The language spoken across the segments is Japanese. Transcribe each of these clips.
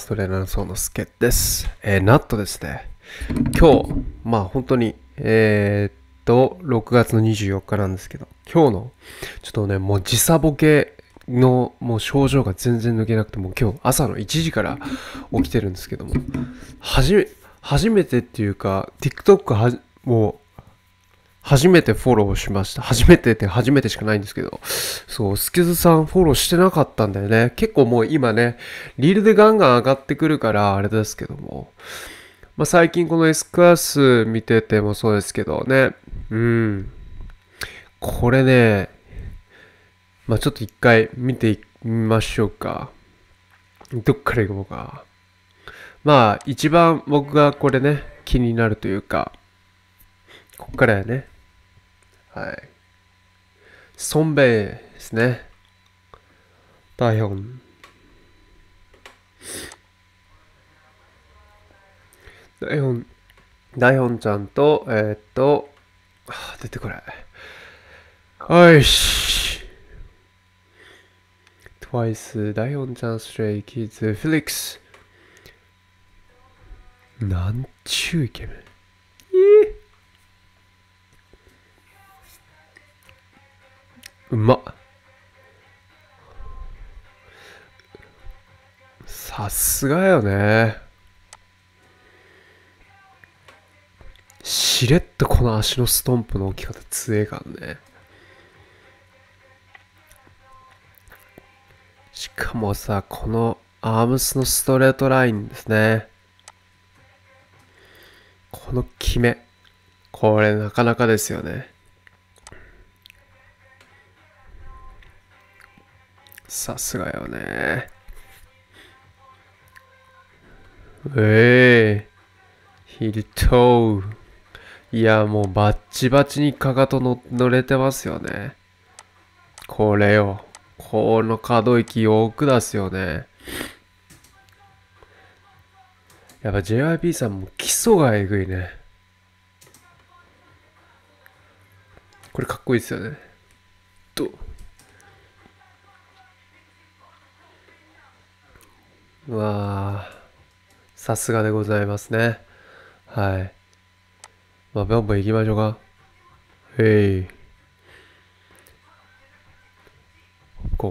ーストレーナーのすけです。えー、なんとですね、今日、まあ本当に、えー、っと、6月の24日なんですけど、今日の、ちょっとね、もう時差ボケの、もう症状が全然抜けなくて、もう今日朝の1時から起きてるんですけども、初め、初めてっていうか、TikTok は、も初めてフォローしました。初めてって初めてしかないんですけど。そう、スキズさんフォローしてなかったんだよね。結構もう今ね、リールでガンガン上がってくるから、あれですけども。まあ、最近この S クラス見ててもそうですけどね。うん。これね、まあ、ちょっと一回見てみましょうか。どっから行こうか。まあ、一番僕がこれね、気になるというか、こっからやね。はい。ソンベイですね。大ン。大本、大本ちゃんと、えー、っと、あ出てこない。おいし。twice、大本ちゃん、ストレイキッズ、フィリックス。なんちゅうイケメン。うまさすがよね。しれっとこの足のストンプの置き方強えからね。しかもさ、このアームスのストレートラインですね。この決め。これなかなかですよね。さすがよね。ええヒルトウ。いや、もうバッチバチにかかとの乗れてますよね。これよ。この可動域よく出すよね。やっぱ JYP さんも基礎がえぐいね。これかっこいいですよね。と。うわさすがでございますねはいまあボンボン行きましょうかへい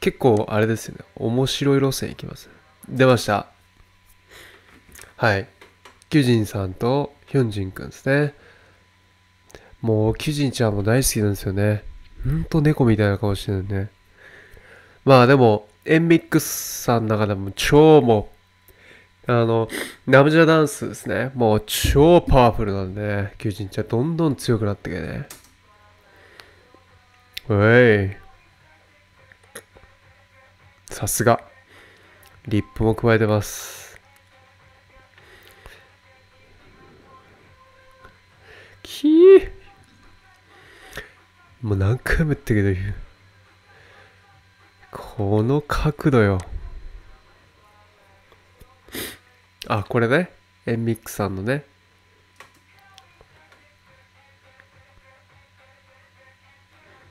結構あれですよね面白い路線行きます出ましたはいキュジンさんとヒョンジンくんですねもうキュジンちゃんも大好きなんですよねほんと猫みたいな顔してるねまあでも、エンミックスさんの中でも超もう、あの、ナムジャダンスですね。もう超パワフルなんで、求人ちゃんどんどん強くなってけね。おい。さすが。リップも加えてます。きぃ。もう何回も言ったけど、この角度よ。あ、これね。エンミックさんのね。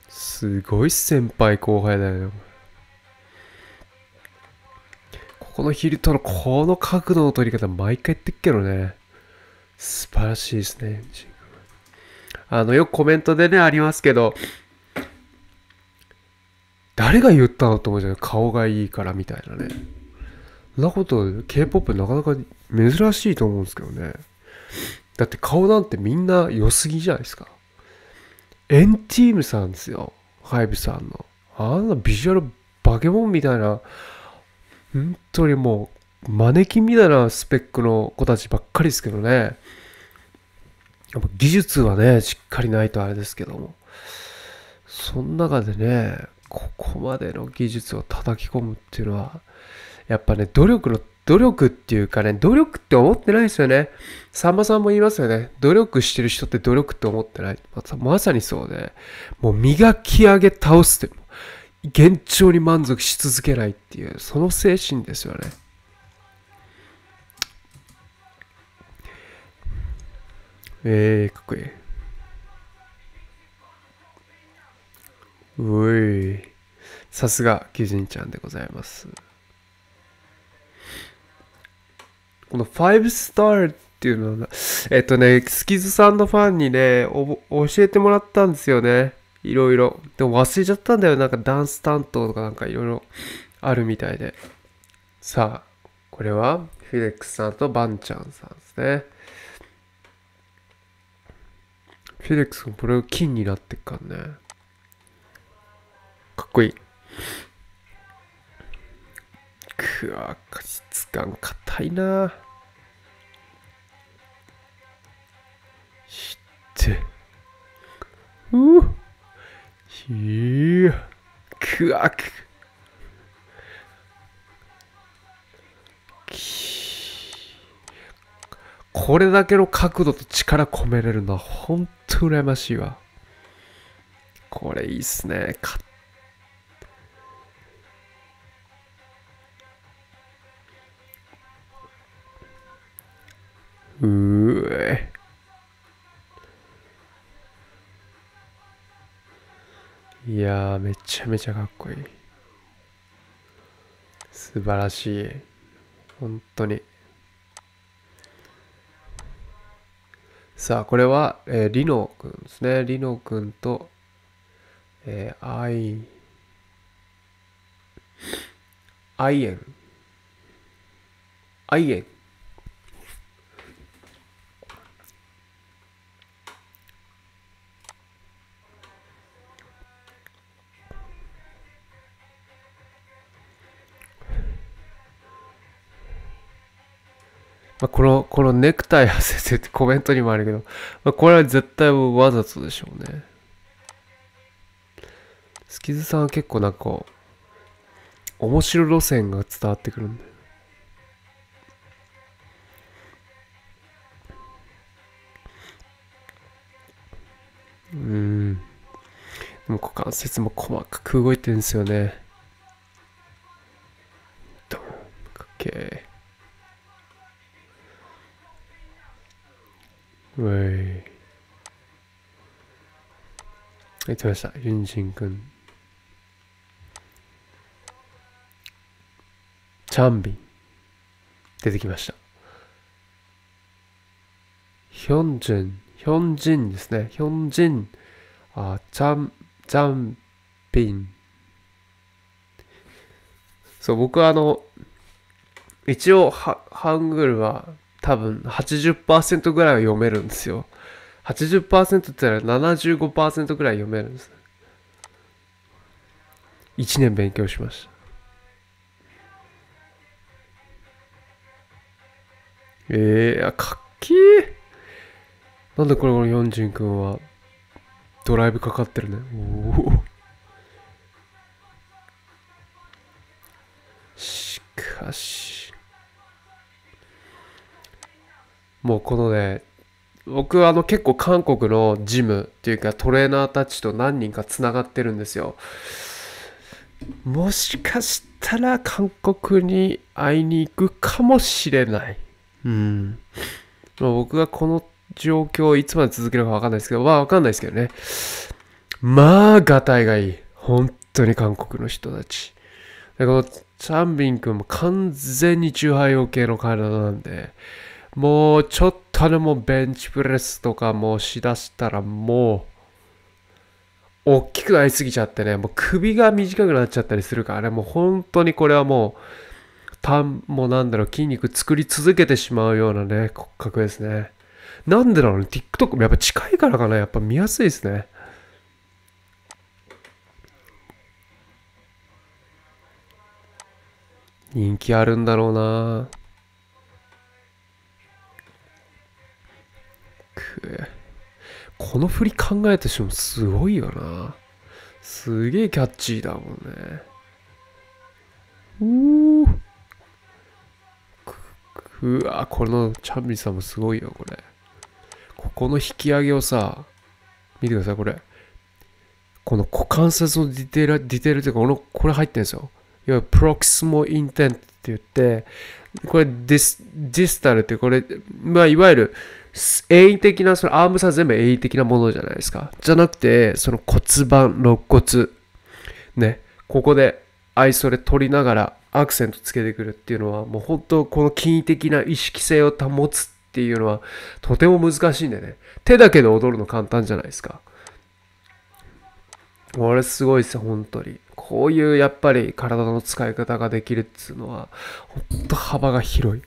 すごい先輩後輩だよ。ここのヒルトのこの角度の取り方毎回言ってっけどね。素晴らしいですね。あの、よくコメントでね、ありますけど、誰が言ったのと思うじゃない顔がいいからみたいなねそんなこと K-POP なかなか珍しいと思うんですけどねだって顔なんてみんな良すぎじゃないですかエンティームさんですよハイブさんのあんなビジュアルバケモンみたいな本当にもうマネキンみたいなスペックの子たちばっかりですけどねやっぱ技術はねしっかりないとあれですけどもその中でねここまでの技術を叩き込むっていうのは、やっぱね、努力の、努力っていうかね、努力って思ってないですよね。さんまさんも言いますよね。努力してる人って努力って思ってない。まさまさにそうで、もう磨き上げ倒すって、幻聴に満足し続けないっていう、その精神ですよね。えー、かっこいい。うい。さすが、巨人ちゃんでございます。この5スターっていうのは、えっとね、スキズさんのファンにね、教えてもらったんですよね。いろいろ。でも忘れちゃったんだよ。なんかダンス担当とかなんかいろいろあるみたいで。さあ、これはフィデックスさんとバンちゃんさんですね。フィデックスもこれを金になってっからね。かっこいい。くわ、質感硬いなして。うぅ。ひぅ。くわく。これだけの角度と力込めれるのは本当羨ましいわ。これいいっすね。硬うえ。いやめちゃめちゃかっこいい。素晴らしい。本当に。さあ、これは、えー、リノ君ですね。リノ君と、えー、アイ、アイエン。アイエン。まあ、この、このネクタイは先生ってコメントにもあるけど、まあ、これは絶対わざとでしょうね。スキズさんは結構なんか、面白路線が伝わってくるんだよ。うん。でも股関節も細かく動いてるんですよね。どン。かっけー。왜대사チャンビン。出てきましたヒョンジンヒョンジンですねヒョンジンあチャンチャンビンそう僕はあの一応ハングルは多分80%ぐらいは読めるんですよ。80%って言ったら75%ぐらい読めるんです。1年勉強しました。ええー、かっけえ。なんでこれこのヨンジン君はドライブかかってるね。おお。しかし。もうこのね僕あの結構韓国のジムっていうかトレーナーたちと何人かつながってるんですよもしかしたら韓国に会いに行くかもしれないうん僕がこの状況をいつまで続けるか分かんないですけどまあ分かんないですけどねまあがたいがいい本当に韓国の人たちでこのチャンビン君も完全にチューハイオ系の体なんでもうちょっとでもベンチプレスとかもしだしたらもう、大きくなりすぎちゃってね、もう首が短くなっちゃったりするからね、もう本当にこれはもう、たん、もうなんだろう、筋肉作り続けてしまうようなね、骨格ですね。なんでだろうね、TikTok もやっぱ近いからかな、やっぱ見やすいですね。人気あるんだろうなク。この振り考えた人もすごいよな。すげえキャッチーだもんね。うーうわこのチャンビさんもすごいよ、これ。ここの引き上げをさ、見てください、これ。この股関節のディテール、ディテールというか、この、これ入ってるんですよ。いわゆるプロキスモインテントって言って、これディス、ディスタルって、これ、まあ、いわゆる、鋭意的な、そのアームさ全部鋭意的なものじゃないですか。じゃなくて、その骨盤、肋骨、ね、ここで愛それ取りながらアクセントつけてくるっていうのは、もう本当この筋的な意識性を保つっていうのはとても難しいんでね。手だけで踊るの簡単じゃないですか。これすごいですよ、本当に。こういうやっぱり体の使い方ができるっていうのは、本当幅が広い。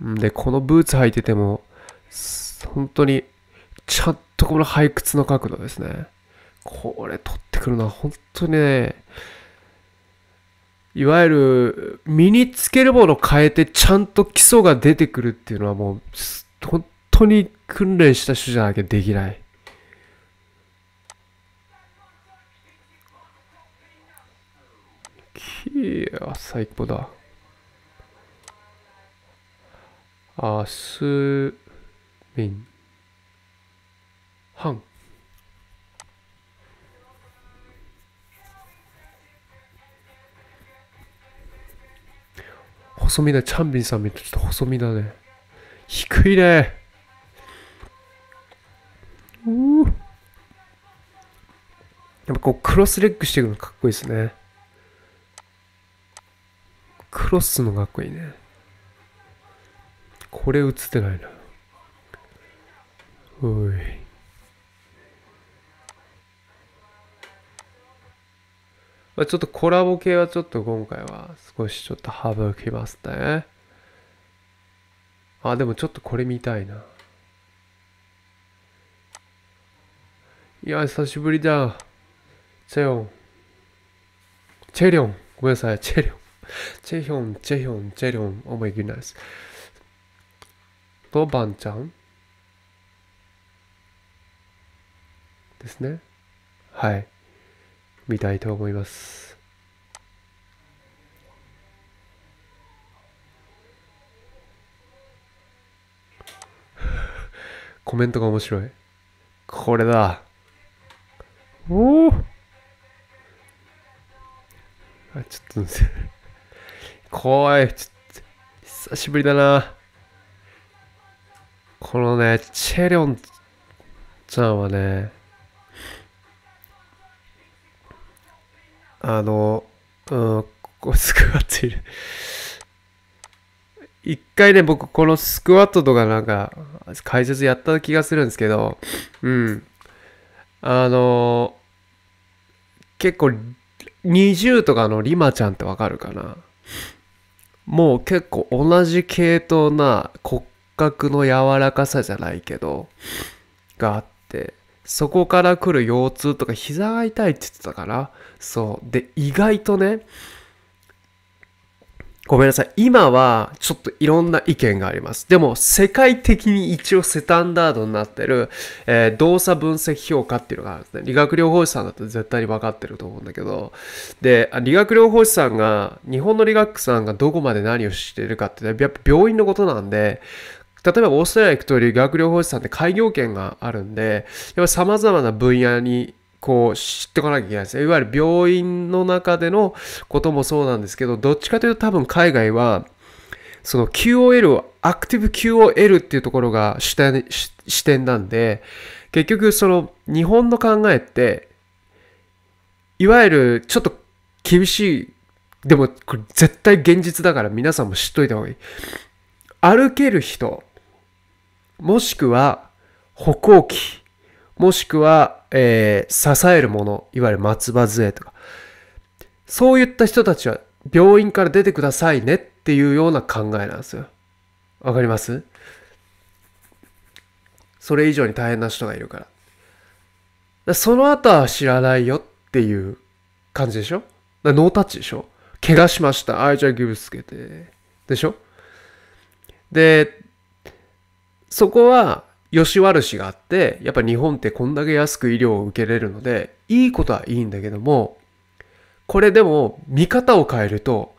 で、このブーツ履いてても、本当に、ちゃんとこの背屈の角度ですね。これ取ってくるのは本当にね、いわゆる身につけるもの変えてちゃんと基礎が出てくるっていうのはもう本当に訓練した人じゃなきゃできない。いや、最高だ。あすみんはん細身だチャンビンさん見と、ちょっと細身だね低いねうやっぱこうクロスレッグしていくのかっこいいですねクロスのかっこいいねこれ映ってないな。おい。まあ、ちょっとコラボ系はちょっと今回は少しちょっと省きますね。あ、でもちょっとこれ見たいな。いや、久しぶりだ。チェヨン。チェリョン。ごめんなさい、チェリョン。チェヒョン、チェヒョン、チェリョン。Oh my goodness. とばんちゃんですねはい見たいと思います コメントが面白いこれだおおあちょっと 怖いちょっと久しぶりだなこのね、チェリョンちゃんはね、あの、うん、ここスクワットいる。一回ね、僕、このスクワットとかなんか、解説やった気がするんですけど、うん。あの、結構、20とかのリマちゃんってわかるかなもう結構同じ系統な骨覚の柔らかさじゃないけど、があって、そこから来る腰痛とか膝が痛いって言ってたから、そう。で、意外とね、ごめんなさい。今はちょっといろんな意見があります。でも世界的に一応セタンダードになってる、えー、動作分析評価っていうのがあるんですね。理学療法士さんだと絶対に分かってると思うんだけど。で、理学療法士さんが、日本の理学さんがどこまで何をしてるかって、ね、やっぱ病院のことなんで、例えばオーストラリア行くと理学療法士さんって開業権があるんで、やっぱ様々な分野にこう知っておかなきゃいけないですね。いわゆる病院の中でのこともそうなんですけど、どっちかというと多分海外は、その QOL を、アクティブ QOL っていうところが視点視点なんで、結局その日本の考えって、いわゆるちょっと厳しい、でもこれ絶対現実だから皆さんも知っといた方がいい。歩ける人、もしくは歩行器、もしくは、えー、支えるもの、いわゆる松葉杖とか、そういった人たちは病院から出てくださいねっていうような考えなんですよ。わかりますそれ以上に大変な人がいるから。からその後は知らないよっていう感じでしょノータッチでしょ怪我しました。あい、じゃあギブつけて。でしょで、そこは、よし悪しがあって、やっぱ日本ってこんだけ安く医療を受けれるので、いいことはいいんだけども、これでも見方を変えると、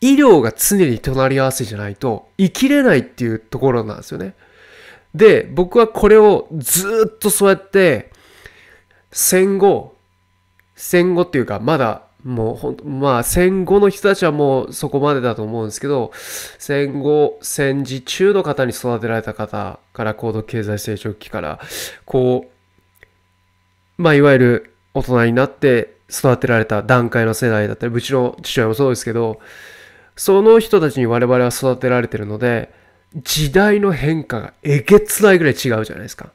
医療が常に隣り合わせじゃないと生きれないっていうところなんですよね。で、僕はこれをずっとそうやって、戦後、戦後っていうかまだもうほんまあ戦後の人たちはもうそこまでだと思うんですけど戦後戦時中の方に育てられた方から高度経済成長期からこうまあいわゆる大人になって育てられた段階の世代だったりうちの父親もそうですけどその人たちに我々は育てられてるので時代の変化がえげつないぐらい違うじゃないですか。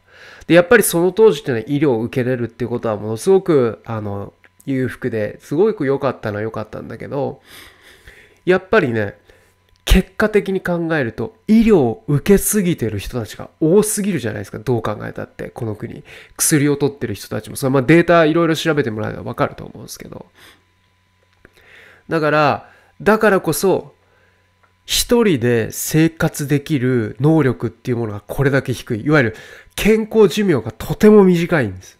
でやっぱりその当時っていうのは医療を受けれるっていうことはものすごくあの裕福ですごく良かったのは良かったんだけどやっぱりね結果的に考えると医療を受けすぎてる人たちが多すぎるじゃないですかどう考えたってこの国薬を取ってる人たちもそれまあデータいろいろ調べてもらえば分かると思うんですけどだからだからこそ一人で生活できる能力っていうものがこれだけ低いいわゆる健康寿命がとても短いんです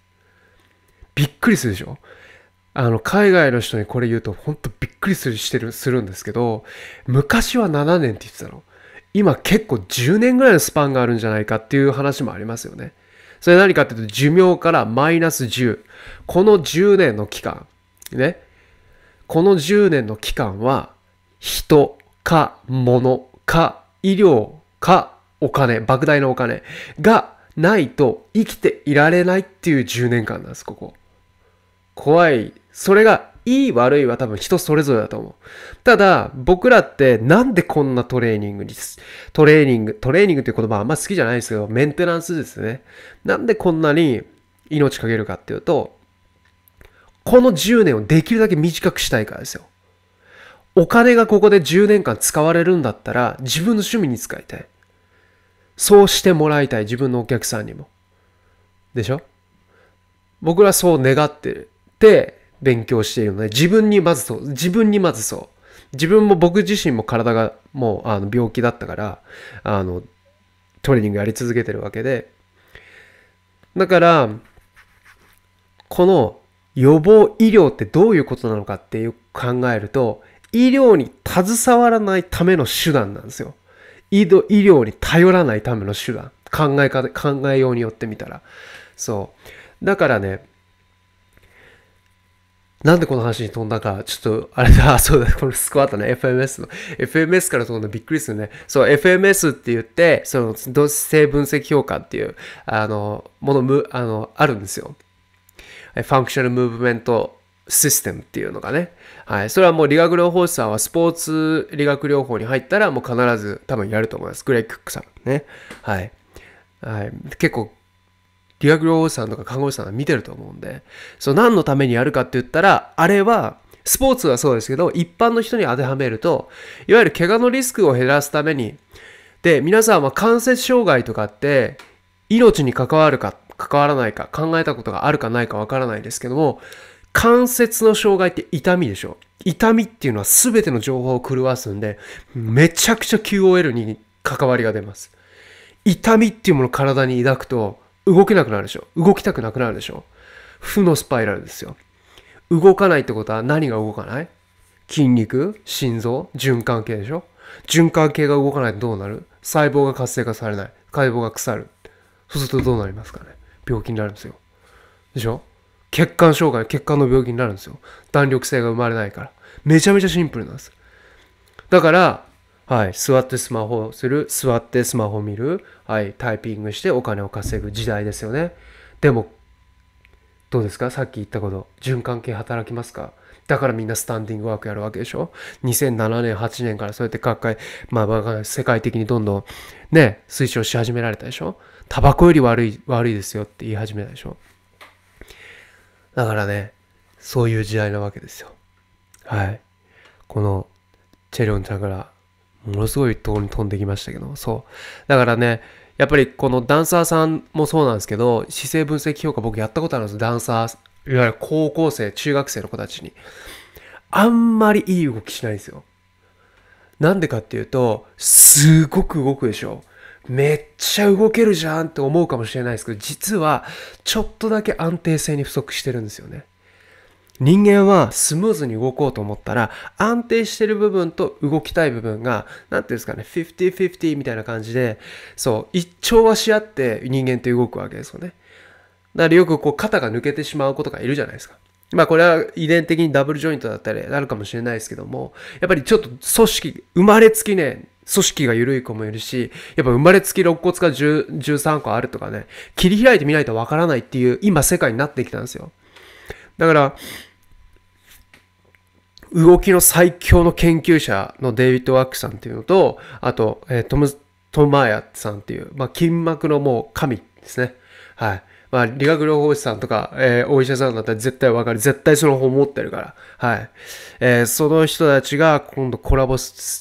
びっくりするでしょあの、海外の人にこれ言うと、ほんとびっくりする、してる、するんですけど、昔は7年って言ってたの。今結構10年ぐらいのスパンがあるんじゃないかっていう話もありますよね。それ何かっていうと、寿命からマイナス10。この10年の期間、ね。この10年の期間は、人か物か医療かお金、莫大なお金がないと生きていられないっていう10年間なんです、ここ。怖い。それがいい悪いは多分人それぞれだと思う。ただ、僕らってなんでこんなトレーニングに、トレーニング、トレーニングっていう言葉あんま好きじゃないですけど、メンテナンスですね。なんでこんなに命かけるかっていうと、この10年をできるだけ短くしたいからですよ。お金がここで10年間使われるんだったら、自分の趣味に使いたい。そうしてもらいたい、自分のお客さんにも。でしょ僕らそう願ってる。って勉強しているので、自分にまずそう、自分にまずそう。自分も僕自身も体がもうあの病気だったから、あの、トレーニングやり続けてるわけで。だから、この予防医療ってどういうことなのかっていう考えると、医療に携わらないための手段なんですよ。医療に頼らないための手段。考え方、考えようによってみたら。そう。だからね、なんでこの話に飛んだか、ちょっと、あれだ、そうだ、このスクワットね、FMS の。FMS から飛んだびっくりするね。そう、FMS って言って、その、動性分析評価っていう、あの、もの、む、あの、あるんですよ。ファンクショナルムーブメントシステムっていうのがね。はい。それはもう理学療法士さんはスポーツ理学療法に入ったらもう必ず多分やると思います。グレイ・クックさんね。はい。はい。結構理学療法士さんとか看護師さんは見てると思うんで、そう何のためにやるかって言ったら、あれは、スポーツはそうですけど、一般の人に当てはめると、いわゆる怪我のリスクを減らすために、で、皆さんは関節障害とかって、命に関わるか、関わらないか、考えたことがあるかないかわからないですけども、関節の障害って痛みでしょ痛みっていうのは全ての情報を狂わすんで、めちゃくちゃ QOL に関わりが出ます。痛みっていうものを体に抱くと、動けなくなるでしょ。動きたくなくなるでしょ。負のスパイラルですよ。動かないってことは何が動かない筋肉、心臓、循環系でしょ。循環系が動かないとどうなる細胞が活性化されない。細胞が腐る。そうするとどうなりますかね病気になるんですよ。でしょ血管障害、血管の病気になるんですよ。弾力性が生まれないから。めちゃめちゃシンプルなんです。だから、はい、座ってスマホする、座ってスマホ見る、はい、タイピングしてお金を稼ぐ時代ですよね。でも、どうですかさっき言ったこと、循環系働きますかだからみんなスタンディングワークやるわけでしょ ?2007 年、8年からそうやって各界、まあ、世界的にどんどんね、推奨し始められたでしょタバコより悪い、悪いですよって言い始めたでしょだからね、そういう時代なわけですよ。はい。この、チェリオンチャグラものすごいところに飛んできましたけど、そう。だからね、やっぱりこのダンサーさんもそうなんですけど、姿勢分析評価僕やったことあるんですダンサー、いわゆる高校生、中学生の子たちに。あんまりいい動きしないんですよ。なんでかっていうと、すごく動くでしょ。めっちゃ動けるじゃんって思うかもしれないですけど、実はちょっとだけ安定性に不足してるんですよね。人間はスムーズに動こうと思ったら安定してる部分と動きたい部分が何ていうんですかね50-50みたいな感じでそう一調和し合って人間って動くわけですよねだからよくこう肩が抜けてしまう子とかいるじゃないですかまあこれは遺伝的にダブルジョイントだったりなるかもしれないですけどもやっぱりちょっと組織生まれつきね組織が緩い子もいるし、やっぱ生まれつき肋骨が10 13個あるとかね、切り開いてみないとわからないっていう今世界になってきたんですよ。だから、動きの最強の研究者のデイビッド・ワークさんっていうのと、あと、えー、トム、トム・マヤさんっていう、まあ、筋膜のもう神ですね。はい。まあ、理学療法士さんとか、えー、お医者さんだったら絶対わかる。絶対その本持ってるから。はい。えー、その人たちが今度コラボ、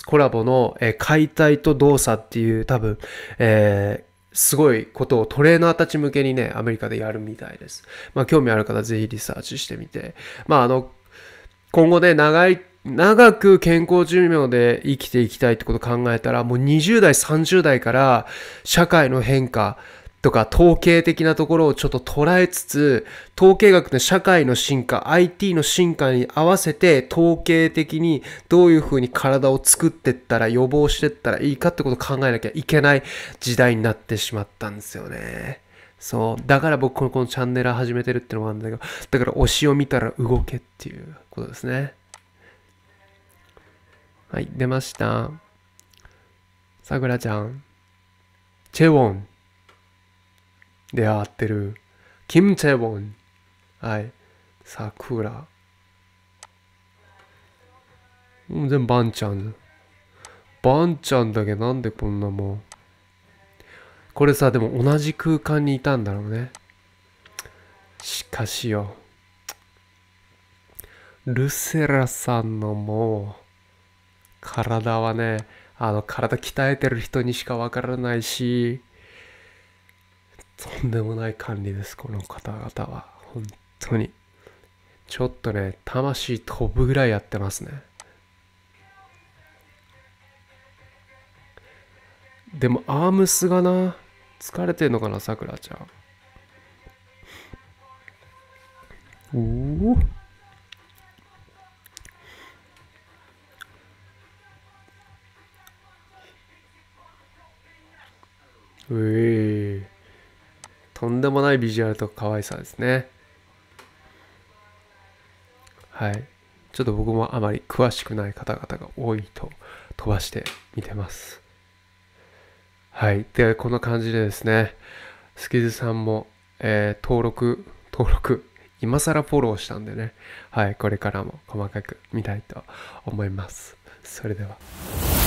コラボの、えー、解体と動作っていう多分、えー、すごいことをトレーナーたち向けにね、アメリカでやるみたいです。まあ、興味ある方ぜひリサーチしてみて。まあ、あの、今後ね、長い、長く健康寿命で生きていきたいってことを考えたら、もう20代、30代から社会の変化、とか統計的なところをちょっと捉えつつ、統計学の社会の進化、IT の進化に合わせて統計的にどういうふうに体を作ってったら予防してったらいいかってことを考えなきゃいけない時代になってしまったんですよね。そう。だから僕このこのチャンネル始めてるってのもあるんだけど、だから推しを見たら動けっていうことですね。はい、出ました。さくらちゃん。チェウォン。出会ってる、キム・チェボン、はい、桜。もう全部バンちゃん。バンちゃんだけなんでこんなもん。これさ、でも同じ空間にいたんだろうね。しかしよ。ルセラさんのもう、体はね、あの体鍛えてる人にしかわからないし、とんでもない管理です、この方々は。本当に。ちょっとね、魂飛ぶぐらいやってますね。でも、アームスがな、疲れてんのかな、さくらちゃん。おおでもないビジュアルと可愛さですね。はい。ちょっと僕もあまり詳しくない方々が多いと飛ばして見てます。はい。で、はこんな感じでですね、スキズさんも、えー、登録、登録、今更フォローしたんでね、はい、これからも細かく見たいと思います。それでは。